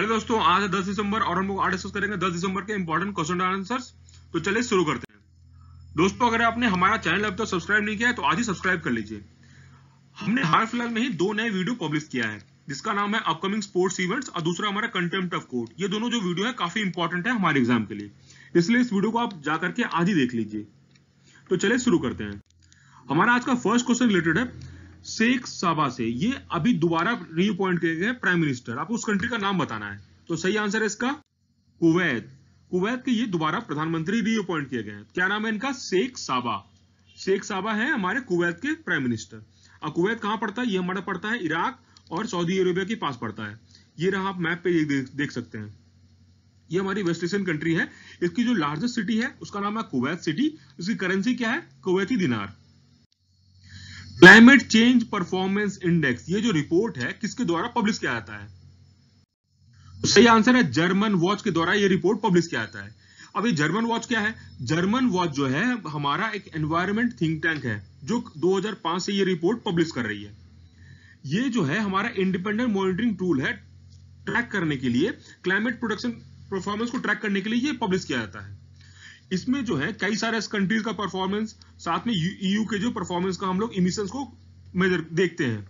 hello दोस्तों आज है 10 दिसंबर और हम लोग आज डिस्कस करेंगे दस दिसंबर के इंपॉर्टेंट क्वेश्चन आंसर्स तो चलिए शुरू करते हैं दोस्तों अगर आपने हमारा चैनल अब तक तो सब्सक्राइब नहीं किया है तो आज ही सब्सक्राइब कर लीजिए हमने हाल फिलहाल में ही दो नए वीडियो पब्लिश किया है जिसका नाम है अपकमिंग स्पोर्ट्स इवेंट्स और दूसरा हमारा कंटेम्प्ट ऑफ कोर्ट ये दोनों जो वीडियो है काफी इंपॉर्टेंट है हमारे एग्जाम के लिए इसलिए इस वीडियो को आप जाकर के आज ही देख लीजिए तो चलिए शुरू करते हैं हमारा आज का फर्स्ट क्वेश्चन रिलेटेड है शेख साबा से ये अभी दोबारा री अपॉइंट किए गए प्राइम मिनिस्टर आपको उस कंट्री का नाम बताना है तो सही आंसर है इसका कुवैत कुवैत के ये दोबारा प्रधानमंत्री री अपॉइंट किए गए हैं क्या नाम है इनका शेख साबा शेख साबा है हमारे कुवैत के प्राइम मिनिस्टर अब कुवैत कहां पड़ता है ये हमारा पड़ता है इराक और सऊदी अरेबिया के पास पड़ता है ये रहा आप मैप पे देख, देख सकते हैं ये हमारी वेस्ट एशियन कंट्री है इसकी जो लार्जेस्ट सिटी है उसका नाम है कुवैत सिटी इसकी करेंसी क्या है कुवैती दिनार क्लाइमेट चेंज परफॉर्मेंस इंडेक्स ये जो रिपोर्ट है किसके द्वारा पब्लिश किया जाता है तो सही आंसर है जर्मन वॉच के द्वारा ये रिपोर्ट पब्लिश किया जाता है अब ये जर्मन वॉच क्या है जर्मन वॉच जो है हमारा एक एनवायरमेंट थिंक टैंक है जो 2005 से ये रिपोर्ट पब्लिश कर रही है ये जो है हमारा इंडिपेंडेंट मॉनिटरिंग टूल है ट्रैक करने के लिए क्लाइमेट प्रोडक्शन परफॉर्मेंस को ट्रैक करने के लिए ये पब्लिश किया जाता है इसमें जो है कई सारे कंट्रीज का परफॉर्मेंस साथ में ईयू e के जो परफॉर्मेंस का हम लोग इमिशन को मेजर देखते हैं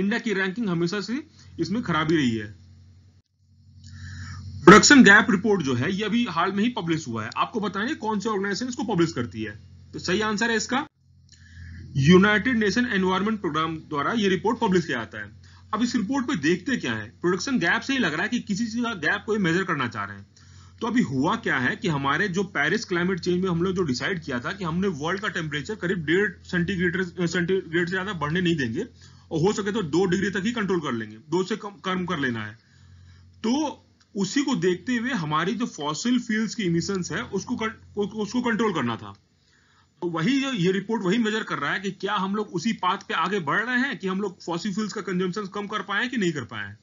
इंडिया की रैंकिंग हमेशा से इसमें खराबी रही है प्रोडक्शन गैप रिपोर्ट जो है ये अभी हाल में ही पब्लिश हुआ है आपको बताएंगे कौन सी ऑर्गेनाइजेशन इसको पब्लिश करती है तो सही आंसर है इसका यूनाइटेड नेशन एनवायरमेंट प्रोग्राम द्वारा ये रिपोर्ट पब्लिश किया जाता है अब इस रिपोर्ट में देखते क्या है प्रोडक्शन गैप से ही लग रहा है कि किसी चीज का गैप को मेजर करना चाह रहे हैं तो अभी हुआ क्या है कि हमारे जो पेरिस क्लाइमेट चेंज में हम लोग जो डिसाइड किया था कि हमने वर्ल्ड का टेम्परेचर करीब डेढ़ सेंटीग्रेटर सेंटीग्रेड से ज्यादा बढ़ने नहीं देंगे और हो सके तो दो डिग्री तक ही कंट्रोल कर लेंगे दो से कम कम कर लेना है तो उसी को देखते हुए हमारी जो फॉसिल फ्यूल्स की इमिशंस है उसको कर, उसको कंट्रोल करना था तो वही जो ये रिपोर्ट वही मेजर कर रहा है कि क्या हम लोग उसी पाथ पे आगे बढ़ रहे हैं कि हम लोग फॉसिल फ्यूल्स का कंजम्पन कम कर पाए कि नहीं कर पाए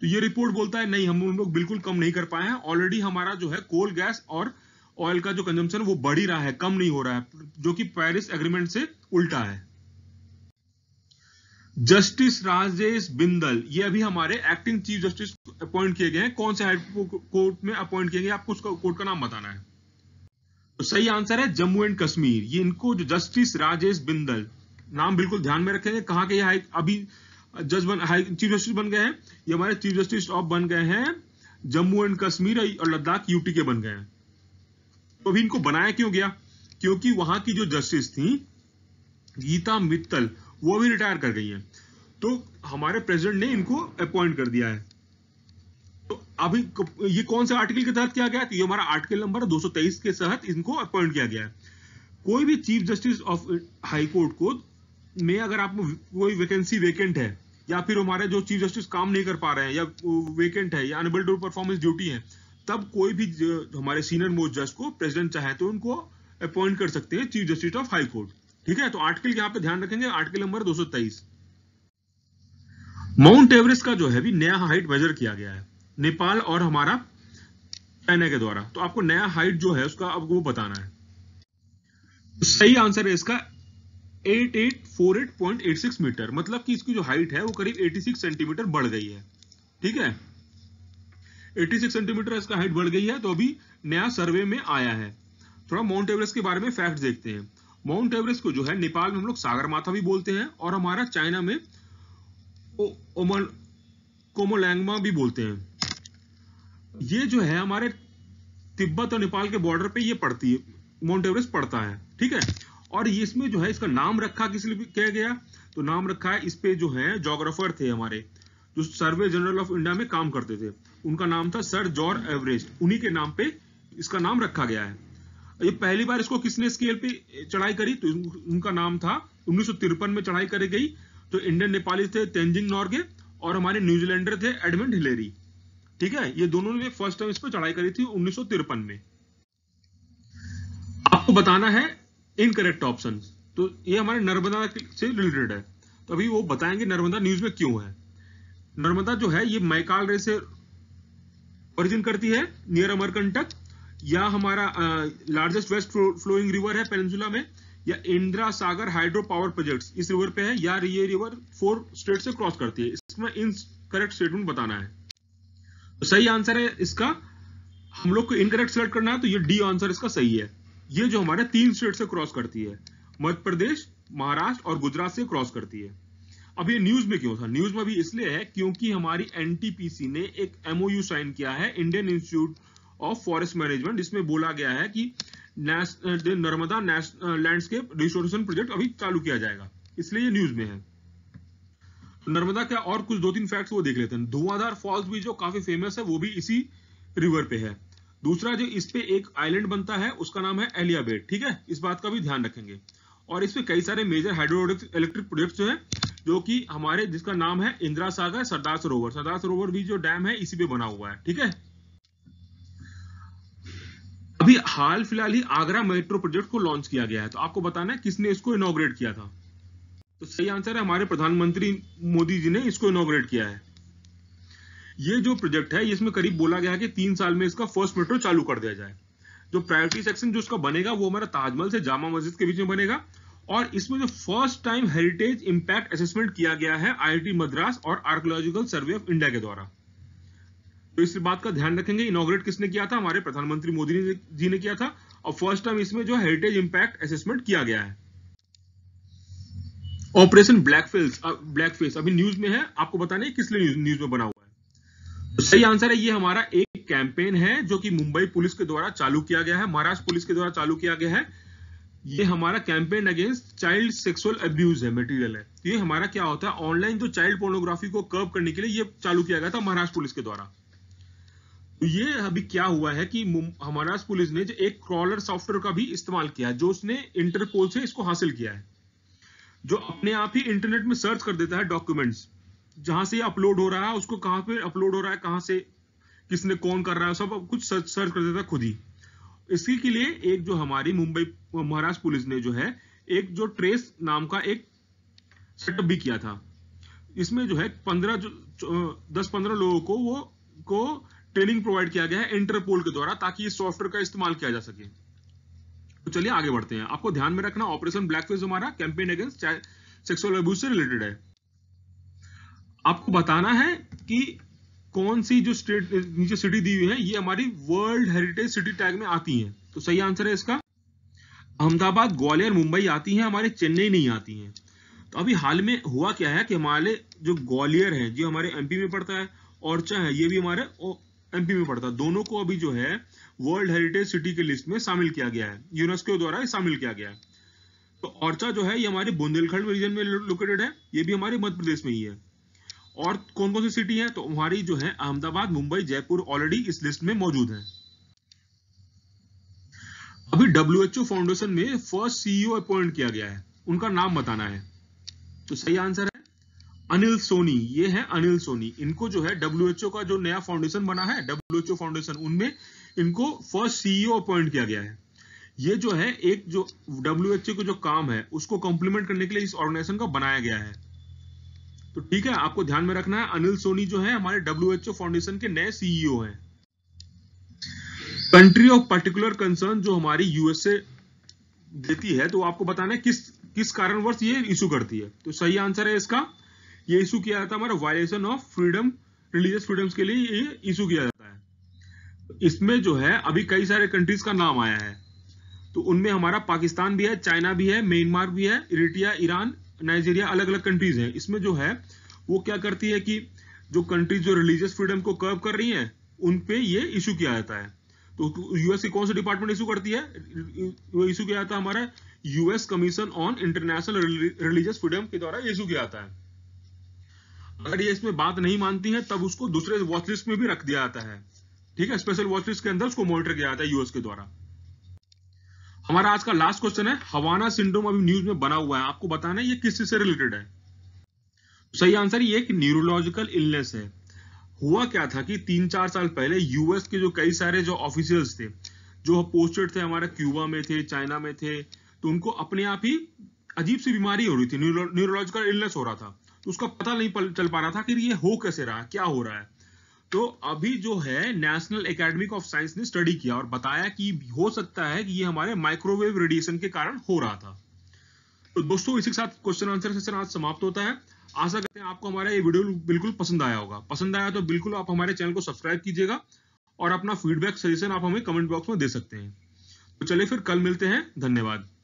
तो ये रिपोर्ट बोलता है नहीं हम उन लोग बिल्कुल कम नहीं कर पाए हैं ऑलरेडी हमारा जो है कोल गैस और ऑयल का जो कंजम्पशन वो बढ़ ही रहा है कम नहीं हो रहा है जो कि पेरिस एग्रीमेंट से उल्टा है जस्टिस राजेश बिंदल ये अभी हमारे एक्टिंग चीफ जस्टिस अपॉइंट किए गए हैं कौन से हाई कोर्ट में अपॉइंट किए गए आपको उसका कोर्ट का नाम बताना है तो सही आंसर है जम्मू एंड कश्मीर ये इनको जो जस्टिस राजेश बिंदल नाम बिल्कुल ध्यान में रखेंगे कहा के हाई अभी जज बन चीफ जस्टिस बन गए हैं ये हमारे चीफ जस्टिस ऑफ बन गए हैं जम्मू एंड कश्मीर और लद्दाख यूटी के बन गए हैं तो भी इनको बनाया क्यों गया क्योंकि वहां की जो जस्टिस थी गीता मित्तल वो भी रिटायर कर गई है तो हमारे प्रेसिडेंट ने इनको अपॉइंट कर दिया है तो अभी ये कौन से आर्टिकल के तहत किया गया तो ये हमारा आर्टिकल नंबर 223 के तहत इनको अपॉइंट किया गया है कोई भी chief justice of high court को में अगर आपको कोई वैकेंसी वेकेंट है या फिर हमारे जो चीफ जस्टिस काम नहीं कर पा रहे हैं या वेकेंट है या अनबल टू परफॉर्मेंस ड्यूटी है तब कोई भी हमारे सीनियर मोस्ट जज को प्रेसिडेंट चाहे तो उनको अपॉइंट कर सकते हैं chief justice of high court ठीक है तो आर्टिकल यहाँ पे ध्यान रखेंगे आर्टिकल नंबर दो माउंट एवरेस्ट का जो है भी नया हाइट मेजर किया गया है नेपाल और हमारा चाइना के द्वारा तो आपको नया हाइट जो है उसका आपको बताना है सही आंसर है इसका 8848.86 मीटर मतलब कि इसकी जो हाइट है वो करीब 86 सेंटीमीटर बढ़ गई है ठीक है 86 सेंटीमीटर इसका हाइट बढ़ गई है तो अभी नया सर्वे में आया है थोड़ा माउंट एवरेस्ट के बारे में फैक्ट देखते हैं माउंट एवरेस्ट को जो है नेपाल में हम लोग सागर माथा भी बोलते हैं और हमारा चाइना में कोमोलैंगमा भी बोलते हैं ये जो है हमारे तिब्बत और नेपाल के बॉर्डर पे ये पड़ती है माउंट एवरेस्ट पड़ता है ठीक है और इसमें जो है इसका नाम रखा किस लिए किया गया तो नाम रखा है इस पे जो है जोग्राफर थे हमारे जो सर्वे जनरल ऑफ इंडिया में काम करते थे उनका नाम था सर जॉर्ज एवरेस्ट उन्हीं के नाम पे इसका नाम रखा गया है ये पहली बार इसको किसने स्केल पे चढ़ाई करी तो उनका नाम था उन्नीस में चढ़ाई करी गई तो इंडियन नेपाली थे तेंजिंग नॉर्गे और हमारे न्यूजीलैंडर थे एडमंड हिलेरी ठीक है ये दोनों ने फर्स्ट टाइम इस पर चढ़ाई करी थी उन्नीस में आपको बताना है इनकरेक्ट ऑप्शन तो ये हमारे नर्मदा से रिलेटेड है तो अभी वो बताएंगे नर्मदा न्यूज में क्यों है नर्मदा जो है ये मैकाल रे से ओरिजिन करती है नियर अमरकंटक या हमारा लार्जेस्ट वेस्ट फ्लोइंग रिवर है पेनसुला में या Indira Sagar hydro power project इस रिवर पे है या ये रिवर फोर स्टेट से क्रॉस करती है इसमें इन करेक्ट स्टेटमेंट बताना है तो सही आंसर है इसका हम लोग को इनकरेक्ट सेलेक्ट करना है तो ये डी आंसर इसका सही है ये जो हमारे तीन स्टेट से क्रॉस करती है मध्य प्रदेश महाराष्ट्र और गुजरात से क्रॉस करती है अब ये न्यूज में क्यों था न्यूज में भी इसलिए है क्योंकि हमारी एनटीपीसी ने एक एमओयू साइन किया है Indian institute of forest management जिसमें बोला गया है कि नर्मदा लैंडस्केप रिस्टोरेशन प्रोजेक्ट अभी चालू किया जाएगा इसलिए ये न्यूज में है नर्मदा का और कुछ दो तीन फैक्ट्स वो देख लेते हैं धुआंधार फॉल्स भी जो काफी फेमस है वो भी इसी रिवर पे है दूसरा जो इस पे एक आइलैंड बनता है उसका नाम है एलिया बेट ठीक है इस बात का भी ध्यान रखेंगे और इसमें कई सारे मेजर हाइड्रोलिक इलेक्ट्रिक प्रोजेक्ट जो है जो कि हमारे जिसका नाम है इंदिरा सागर सरदार सरोवर सरदार सरोवर भी जो डैम है इसी पे बना हुआ है ठीक है अभी हाल फिलहाल ही आगरा मेट्रो प्रोजेक्ट को लॉन्च किया गया है तो आपको बताना है किसने इसको इनोग्रेट किया था तो सही आंसर है हमारे प्रधानमंत्री मोदी जी ने इसको इनोग्रेट किया है ये जो प्रोजेक्ट है इसमें करीब बोला गया है कि तीन साल में इसका फर्स्ट मेट्रो चालू कर दिया जाए जो प्रायोरिटी सेक्शन जो उसका बनेगा वो हमारा ताजमहल से जामा मस्जिद के बीच में बनेगा और इसमें जो first time heritage impact assessment किया गया है आईआईटी मद्रास और आर्कोलॉजिकल सर्वे ऑफ इंडिया के द्वारा तो इस बात का ध्यान रखेंगे इनोग्रेट किसने किया था हमारे प्रधानमंत्री मोदी जी ने किया था और फर्स्ट टाइम इसमें जो हेरिटेज इंपैक्ट असेसमेंट किया गया है operation black face black face अभी न्यूज में है आपको बताने किस लिए न्यूज में बना हुआ सही आंसर है ये हमारा एक कैंपेन है जो कि मुंबई पुलिस के द्वारा चालू किया गया है महाराष्ट्र पुलिस के द्वारा चालू किया गया है ये हमारा campaign against child sexual abuse है मटेरियल है तो ये हमारा क्या होता है ऑनलाइन जो चाइल्ड पोर्नोग्राफी को कर्व करने के लिए ये चालू किया गया था महाराष्ट्र पुलिस के द्वारा तो ये अभी क्या हुआ है कि हमारा पुलिस ने जो एक क्रॉलर सॉफ्टवेयर का भी इस्तेमाल किया है जो उसने इंटरपोल से इसको हासिल किया है जो अपने आप ही इंटरनेट में सर्च कर देता है डॉक्यूमेंट्स जहां से अपलोड हो रहा है उसको कहां पे अपलोड हो रहा है कहाँ से किसने कौन कर रहा है सब कुछ सर्च सर्च कर देता खुद ही इसी के लिए एक जो हमारी मुंबई महाराष्ट्र पुलिस ने जो है एक जो ट्रेस नाम का एक सेटअप भी किया था इसमें जो है पंद्रह जो दस पंद्रह लोगों को वो को ट्रेनिंग प्रोवाइड किया गया है इंटरपोल के द्वारा ताकि इस सॉफ्टवेयर का इस्तेमाल किया जा सके तो चलिए आगे बढ़ते हैं आपको ध्यान में रखना ऑपरेशन ब्लैक फेस हमारा कैंपेन अगेंस्ट सेक्सुअल अब्यूज से रिलेटेड है आपको बताना है कि कौन सी जो स्टेट नीचे सिटी दी हुई है ये हमारी वर्ल्ड हेरिटेज सिटी टैग में आती है तो सही आंसर है इसका अहमदाबाद ग्वालियर मुंबई आती हैं हमारे चेन्नई नहीं आती हैं तो अभी हाल में हुआ क्या है कि हमारे जो ग्वालियर है जो हमारे एमपी में पड़ता है और है ये भी हमारे एमपी में पड़ता है दोनों को अभी जो है वर्ल्ड हेरिटेज सिटी के लिस्ट में शामिल किया गया है यूनेस्को द्वारा शामिल किया गया है तो औरचा जो है ये हमारे बुंदेलखंड रीजन में लोकेटेड है ये भी हमारे मध्य प्रदेश में ही है और कौन कौन सी सिटी है तो हमारी जो है अहमदाबाद मुंबई जयपुर ऑलरेडी इस लिस्ट में मौजूद है अभी डब्ल्यू फाउंडेशन में फर्स्ट सीईओ अपॉइंट किया गया है उनका नाम बताना है तो सही आंसर है अनिल सोनी ये है अनिल सोनी इनको जो है डब्ल्यू का जो नया फाउंडेशन बना है डब्ल्यू फाउंडेशन उनमें इनको फर्स्ट सीईओ अपॉइंट किया गया है ये जो है एक जो डब्ल्यू का जो काम है उसको कॉम्प्लीमेंट करने के लिए इस ऑर्गेनाइजेशन का बनाया गया है तो ठीक है आपको ध्यान में रखना है अनिल सोनी जो है हमारे डब्ल्यू एच ओ फाउंडेशन के नए सीईओ e हैं कंट्री ऑफ पर्टिकुलर कंसर्न जो हमारी यूएसए देती है तो आपको बताना है किस किस कारणवश ये इशू करती है तो सही आंसर है इसका ये इशू किया जाता है हमारा violation of freedom religious freedoms के लिए ये इशू किया जाता है इसमें जो है अभी कई सारे कंट्रीज का नाम आया है तो उनमें हमारा पाकिस्तान भी है चाइना भी है म्यांमार भी है इरिटिया ईरान नाइजीरिया अलग अलग कंट्रीज हैं इसमें जो है वो क्या करती है कि जो कंट्रीज जो रिलीजियस फ्रीडम को कर्व कर रही हैं उन पे ये इशू किया जाता है तो यूएस की कौन सी डिपार्टमेंट इशू करती है वो इशू किया जाता है हमारा US commission on international religious freedom के द्वारा इशू किया जाता है अगर ये इसमें बात नहीं मानती है तब उसको दूसरे वॉचलिस्ट में भी रख दिया जाता है ठीक है स्पेशल वॉचलिस्ट के अंदर उसको मॉनिटर किया जाता है यूएस के द्वारा हमारा आज का लास्ट क्वेश्चन है हवाना सिंड्रोम अभी न्यूज में बना हुआ है आपको बताना है ये किस से रिलेटेड है तो सही आंसर ये एक न्यूरोलॉजिकल इलनेस है हुआ क्या था कि तीन चार साल पहले यूएस के जो कई सारे जो ऑफिशियल्स थे जो पोस्टेड थे हमारे क्यूबा में थे चाइना में थे तो उनको अपने आप ही अजीब सी बीमारी हो रही थी न्यूरोलॉजिकल इलनेस हो रहा था तो उसका पता नहीं चल पा रहा था कि ये हो कैसे रहा क्या हो रहा है तो अभी जो है नेशनल एकेडमिक ऑफ साइंस ने स्टडी किया और बताया कि हो सकता है कि ये हमारे माइक्रोवेव रेडिएशन के कारण हो रहा था तो दोस्तों इसी के साथ क्वेश्चन आंसर सेशन आज समाप्त होता है आशा करते हैं आपको हमारा ये वीडियो बिल्कुल पसंद आया होगा पसंद आया तो बिल्कुल आप हमारे चैनल को सब्सक्राइब कीजिएगा और अपना फीडबैक सजेशन आप हमें कमेंट बॉक्स में दे सकते हैं तो चलिए फिर कल मिलते हैं धन्यवाद